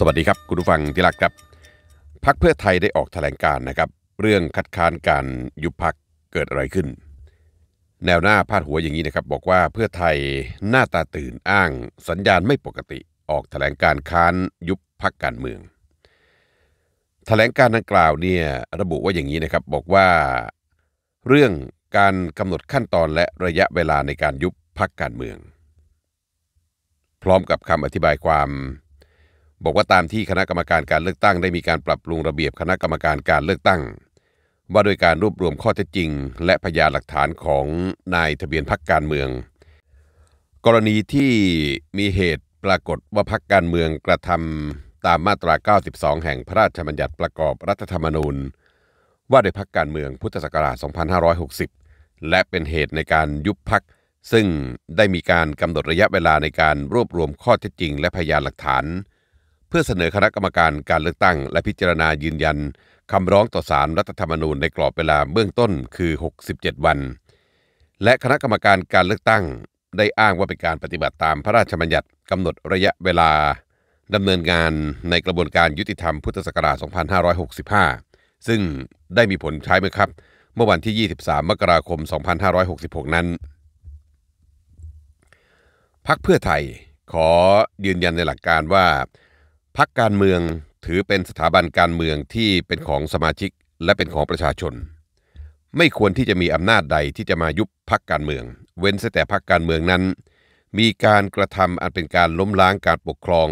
สวัสดีครับคุณผู้ฟังที่รักครับพักเพื่อไทยได้ออกแถลงการนะครับเรื่องคัดค้านการยุบพักเกิดอะไรขึ้น แนวหน้าพาดหัวอย่างนี้นะครับ บอกว่าเพื่อไทยหน้าตาตื่นอ้าง สัญญาณไม่ปกติ ออกแถลงการค้านยุบพักการเมืองแถลงการดังกล่าวเนี่ยระบุว่าอย่างนี้นะครับบอกว่า เรื่องการกำหนดขั้นตอนและระยะเวลาในการยุบพักการเมือง พร้อมกับคำอธิบายความบอกว่าตามที่คณะกรรมการการเลือกตั้งได้มีการปรับปรุงระเบียบคณะกรรมการการเลือกตั้งว่าโดยการรวบรวมข้อเท็จจริง และพยานหลักฐานของนายทะเบียนพักการเมือง กรณีที่มีเหตุปรากฏว่าพักการเมืองกระทำตามมาตรา 92 แห่งพระราชบัญญัติประกอบรัฐธรรมนูญ ว่าโดยพักการเมืองพุทธศักราช2560 และเป็นเหตุในการยุบพักซึ่งได้มีการกำหนดระยะเวลาในการรวบรวมข้อเท็จจริงและพยานหลักฐานเพื่อเสนอคณะกรรมการการเลือกตั้งและพิจารณายืนยันคำร้องต่อสารรัฐธรรมนูญในกรอบเวลาเบื้องต้น คือ 67 วัน และคณะกรรมการการเลือกตั้งได้อ้างว่าเป็นการปฏิบัติตามพระราชบัญญัติกำหนดระยะเวลาดำเนินงานในกระบวนการยุติธรรมพุทธศักราช2565 ซึ่งได้มีผลใช้ไหมครับ เมื่อวันที่ 23มกราคม 2566 นั้น พักเพื่อไทยขอยืนยันในหลักการว่าพักการเมืองถือเป็นสถาบันการเมืองที่เป็นของสมาชิกและเป็นของประชาชน ไม่ควรที่จะมีอำนาจใดที่จะมายุบพักการเมือง เว้นแต่พักการเมืองนั้น มีการกระทำอันเป็นการล้มล้างการปกครอง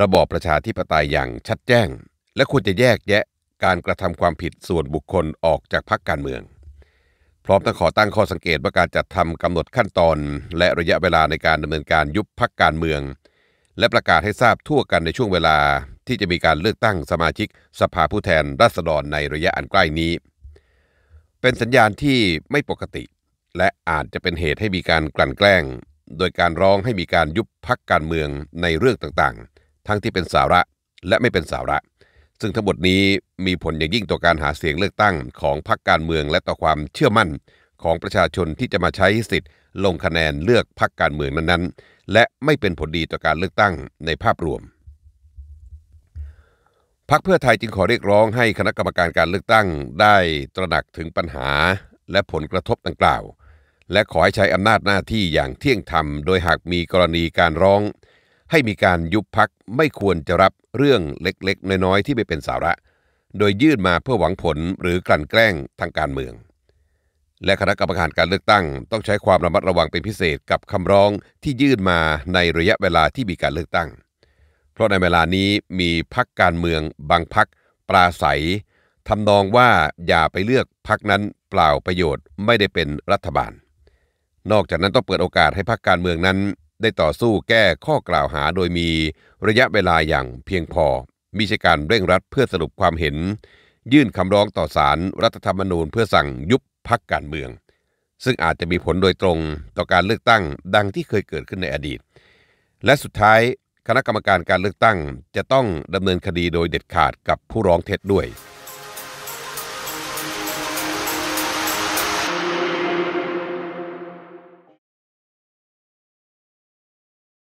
ระบอบประชาธิปไตยอย่างชัดแจ้ง และควรจะแยกแยะการกระทำความผิดส่วนบุคคลออกจากพักการเมือง พร้อมทั้งขอตั้งข้อสังเกตว่าการจัดทำกำหนดขั้นตอนและระยะเวลาในการดำเนินการยุบพักการเมืองและประกาศให้ทราบทั่วกันในช่วงเวลาที่จะมีการเลือกตั้งสมาชิกสภาผู้แทนราษฎรในระยะอันใกล้นี้ เป็นสัญญาณที่ไม่ปกติ และอาจจะเป็นเหตุให้มีการกลั่นแกล้ง โดยการร้องให้มีการยุบพักการเมืองในเรื่องต่างๆ ทั้งที่เป็นสาระและไม่เป็นสาระ ซึ่งทั้งหมดนี้มีผลอย่างยิ่งต่อการหาเสียงเลือกตั้งของพรรคการเมืองและต่อความเชื่อมั่น ของประชาชนที่จะมาใช้สิทธิ์ลงคะแนนเลือกพรรคการเมืองนั้นๆ และไม่เป็นผลดีต่อการเลือกตั้งในภาพรวมพักเพื่อไทยจึงขอเรียกร้องให้คณะกรรมการการเลือกตั้งได้ตระหนักถึงปัญหาและผลกระทบดังกล่าวและขอให้ใช้อำนาจหน้าที่อย่างเที่ยงธรรมโดยหากมีกรณีการร้อง ให้มีการยุบพักไม่ควรจะรับเรื่องเล็กๆ น้อย ๆ ที่ไม่เป็นสาระ โดยยื่นมาเพื่อหวังผลหรือกลั่นแกล้งทางการเมืองและคณะกรรมการการเลือกตั้ง ต้องใช้ความระมัดระวังเป็นพิเศษกับคำร้องที่ยื่นมาในระยะเวลาที่มีการเลือกตั้ง เพราะในเวลานี้มีพักการเมืองบางพักปราศัยทำนองว่าอย่าไปเลือกพักนั้นเปล่าประโยชน์ไม่ได้เป็นรัฐบาล นอกจากนั้นต้องเปิดโอกาสให้พักการเมืองนั้น ได้ต่อสู้แก้ข้อกล่าวหา โดยมีระยะเวลาอย่างเพียงพอมิใช่การเร่งรัดเพื่อสรุปความเห็น ยื่นคำร้องต่อศาลรรัฐธรรมนูญเพื่อสั่งยุบพักการเมือง ซึ่งอาจจะมีผลโดยตรงต่อการเลือกตั้งดังที่เคยเกิดขึ้นในอดีต และสุดท้ายคณะกรรมการการเลือกตั้งจะต้องดำเนินคดีโดยเด็ดขาดกับผู้ร้องเท็จด้วย